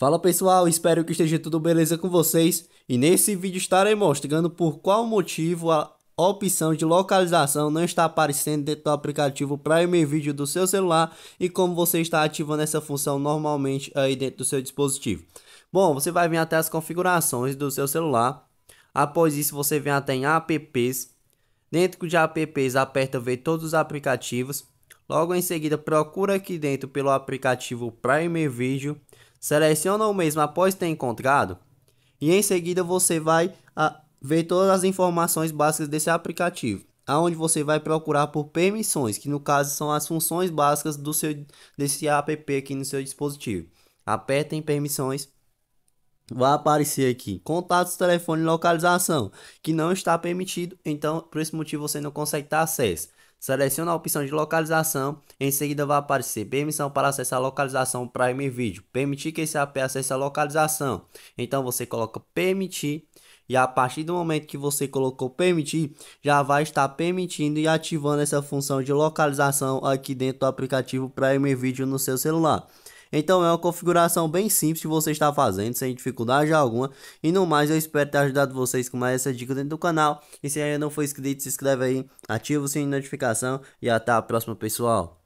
Fala pessoal, espero que esteja tudo beleza com vocês e nesse vídeo estarei mostrando por qual motivo a opção de localização não está aparecendo dentro do aplicativo Prime Video do seu celular e como você está ativando essa função normalmente aí dentro do seu dispositivo. Bom, você vai vir até as configurações do seu celular, após isso você vem até em apps, dentro de apps aperta ver todos os aplicativos, logo em seguida procura aqui dentro pelo aplicativo Prime Video seleciona o mesmo após ter encontrado e em seguida você vai ah, ver todas as informações básicas desse aplicativo, aonde você vai procurar por permissões, que no caso são as funções básicas do seu desse app aqui no seu dispositivo. Aperta em permissões vai aparecer aqui contatos, telefone e localização, que não está permitido, então por esse motivo você não consegue ter acesso selecione a opção de localização, em seguida vai aparecer permissão para acessar a localização Prime Video, permitir que esse AP acesse a localização, então você coloca permitir, e a partir do momento que você colocou permitir, já vai estar permitindo e ativando essa função de localização aqui dentro do aplicativo Prime Video no seu celular. Então é uma configuração bem simples que você está fazendo, sem dificuldade alguma. E no mais, eu espero ter ajudado vocês com mais essa dica dentro do canal. E se ainda não for inscrito, se inscreve aí, ativa o sininho de notificação e até a próxima, pessoal.